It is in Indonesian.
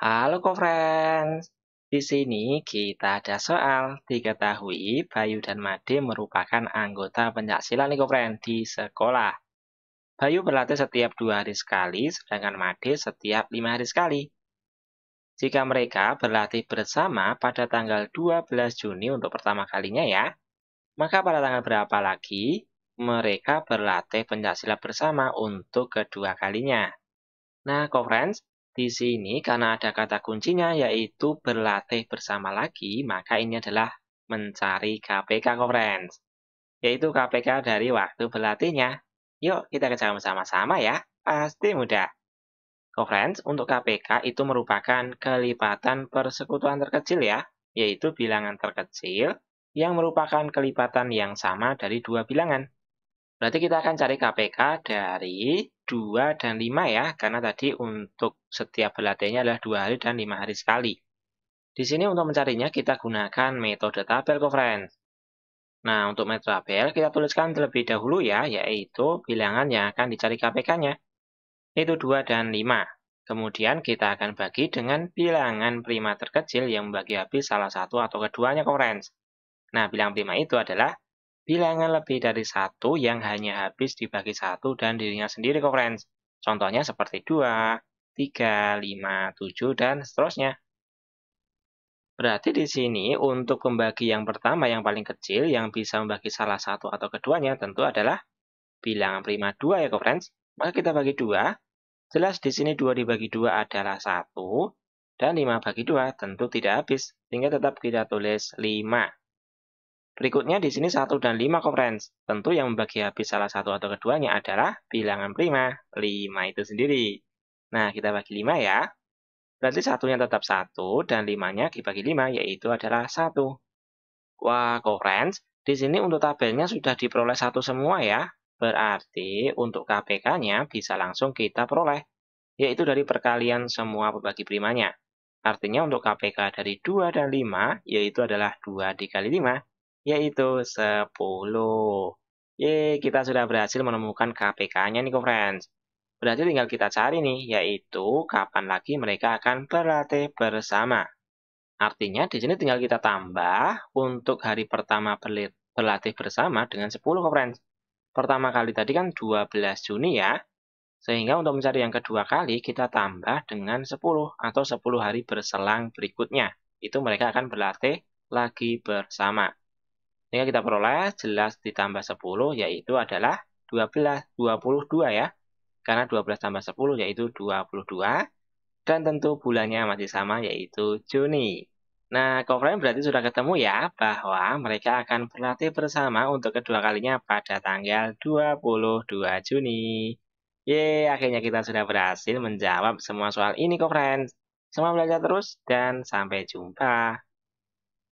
Halo co-friends, di sini kita ada soal. Diketahui Bayu dan Made merupakan anggota pencaksilat nih co-friends di sekolah. Bayu berlatih setiap dua hari sekali, sedangkan Made setiap lima hari sekali. Jika mereka berlatih bersama pada tanggal 12 Juni untuk pertama kalinya ya, maka pada tanggal berapa lagi mereka berlatih pencaksilat bersama untuk kedua kalinya? Nah, co di sini karena ada kata kuncinya yaitu berlatih bersama lagi, maka ini adalah mencari KPK Conference, yaitu KPK dari waktu berlatihnya. Yuk kita kerjakan bersama-sama ya, pasti mudah. Conference untuk KPK itu merupakan kelipatan persekutuan terkecil ya, yaitu bilangan terkecil yang merupakan kelipatan yang sama dari dua bilangan. Berarti kita akan cari KPK dari 2 dan 5 ya, karena tadi untuk setiap pelatihnya adalah dua hari dan lima hari sekali. Di sini untuk mencarinya kita gunakan metode tabel conference. Nah, untuk metode tabel kita tuliskan terlebih dahulu ya, yaitu bilangan yang akan dicari KPK-nya, Itu 2 dan 5. Kemudian kita akan bagi dengan bilangan prima terkecil yang membagi habis salah satu atau keduanya conference. Nah, bilangan prima itu adalah bilangan lebih dari satu yang hanya habis dibagi satu dan dirinya sendiri kok friends. Contohnya seperti 2, 3, 5, 7, dan seterusnya. Berarti di sini untuk pembagi yang pertama yang paling kecil yang bisa membagi salah satu atau keduanya tentu adalah bilangan prima 2 ya kok friends. Maka kita bagi 2. Jelas di sini 2 dibagi 2 adalah 1 dan 5 bagi 2 tentu tidak habis sehingga tetap kita tulis 5. Berikutnya di sini 1 dan 5 konferens. Tentu yang membagi habis salah satu atau keduanya adalah bilangan prima, 5 itu sendiri. Nah, kita bagi 5 ya. Berarti satunya tetap 1 dan 5-nya dibagi 5 yaitu adalah 1. Wah, konferens, di sini untuk tabelnya sudah diperoleh 1 semua ya. Berarti untuk KPK-nya bisa langsung kita peroleh, yaitu dari perkalian semua pembagi primanya. Artinya untuk KPK dari 2 dan 5, yaitu adalah 2 dikali 5, yaitu 10. Ye, kita sudah berhasil menemukan KPK-nya nih, friends. Berarti tinggal kita cari nih, yaitu kapan lagi mereka akan berlatih bersama. Artinya di sini tinggal kita tambah untuk hari pertama berlatih bersama dengan 10, friends. Pertama kali tadi kan 12 Juni ya. Sehingga untuk mencari yang kedua kali kita tambah dengan 10 atau 10 hari berselang berikutnya. Itu mereka akan berlatih lagi bersama. Sehingga kita peroleh jelas ditambah 10 yaitu adalah 12, 22 ya. Karena 12 tambah 10 yaitu 22. Dan tentu bulannya masih sama yaitu Juni. Nah, kofren berarti sudah ketemu ya bahwa mereka akan berlatih bersama untuk kedua kalinya pada tanggal 22 Juni. Yeay, akhirnya kita sudah berhasil menjawab semua soal ini, kofren. Semua belajar terus dan sampai jumpa.